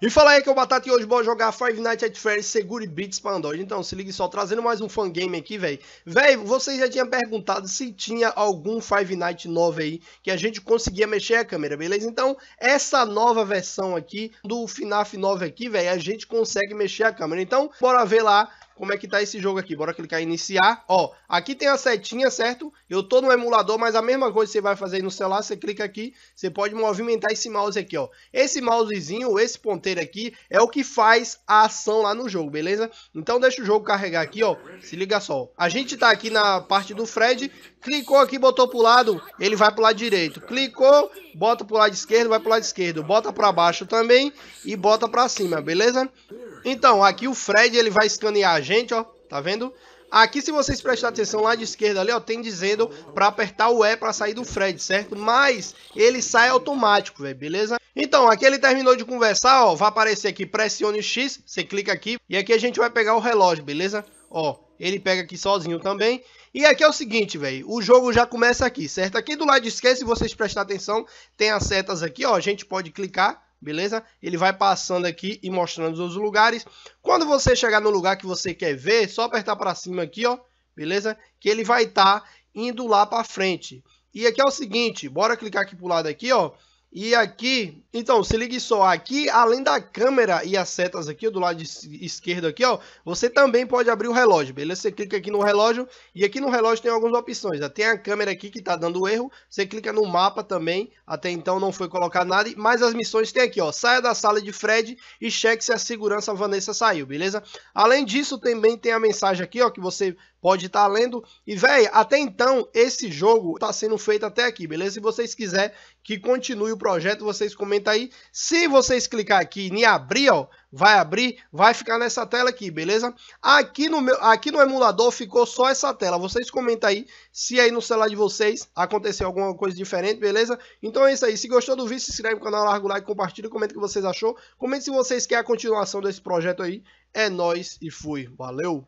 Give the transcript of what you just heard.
E fala aí que é o Batata e hoje bora jogar Five Nights at Freddy's Segure Beats para Android. Então, se ligue só, trazendo mais um fangame aqui, velho. Velho, vocês já tinham perguntado se tinha algum Five Nights 9 aí que a gente conseguia mexer a câmera, beleza? Então, essa nova versão aqui do FNAF 9 aqui, velho, a gente consegue mexer a câmera. Então, bora ver lá como é que tá esse jogo aqui. Bora clicar em iniciar. Ó, aqui tem a setinha, certo? Eu tô no emulador, mas a mesma coisa você vai fazer no celular, você clica aqui, você pode movimentar esse mouse aqui, ó. Esse mousezinho, esse ponteiro aqui, é o que faz a ação lá no jogo, beleza? Então deixa o jogo carregar aqui, ó. Se liga só. A gente tá aqui na parte do Fred, clicou aqui, botou pro lado, ele vai pro lado direito. Clicou, bota pro lado esquerdo, vai pro lado esquerdo. Bota pra baixo também e bota pra cima, beleza? Então, aqui o Fred ele vai escanear a gente, ó. Tá vendo? Aqui, se vocês prestarem atenção, lá de esquerda ali, ó, tem dizendo para apertar o E para sair do Fred, certo? Mas ele sai automático, velho, beleza? Então, aqui ele terminou de conversar, ó, vai aparecer aqui, pressione X, você clica aqui, e aqui a gente vai pegar o relógio, beleza? Ó, ele pega aqui sozinho também. E aqui é o seguinte, velho, o jogo já começa aqui, certo? Aqui do lado esquerdo, se vocês prestarem atenção, tem as setas aqui, ó, a gente pode clicar beleza? Ele vai passando aqui e mostrando os lugares. Quando você chegar no lugar que você quer ver, só apertar para cima aqui, ó, beleza? Que ele vai estar tá indo lá para frente. E aqui é o seguinte, bora clicar aqui pro lado aqui, ó. E aqui, então, se ligue só, aqui além da câmera e as setas aqui do lado esquerdo aqui, ó, você também pode abrir o relógio, beleza? Você clica aqui no relógio e aqui no relógio tem algumas opções, ó. tem a câmera aqui que tá dando erro, você clica no mapa também, até então não foi colocado nada, mas as missões tem aqui, ó, saia da sala de Fred e cheque se a segurança Vanessa saiu, beleza? Além disso, também tem a mensagem aqui, ó, que você pode estar tá lendo. E, véi, até então, esse jogo tá sendo feito até aqui, beleza? Se vocês quiserem que continue o projeto, vocês comentam aí. Se vocês clicar aqui em abrir, ó, vai abrir, vai ficar nessa tela aqui, beleza? Aqui no, meu, aqui no emulador ficou só essa tela. Vocês comentam aí se aí no celular de vocês aconteceu alguma coisa diferente, beleza? Então é isso aí. Se gostou do vídeo, se inscreve no canal, larga o like, compartilha, comenta o que vocês achou. Comente se vocês querem a continuação desse projeto aí. É nóis e fui. Valeu!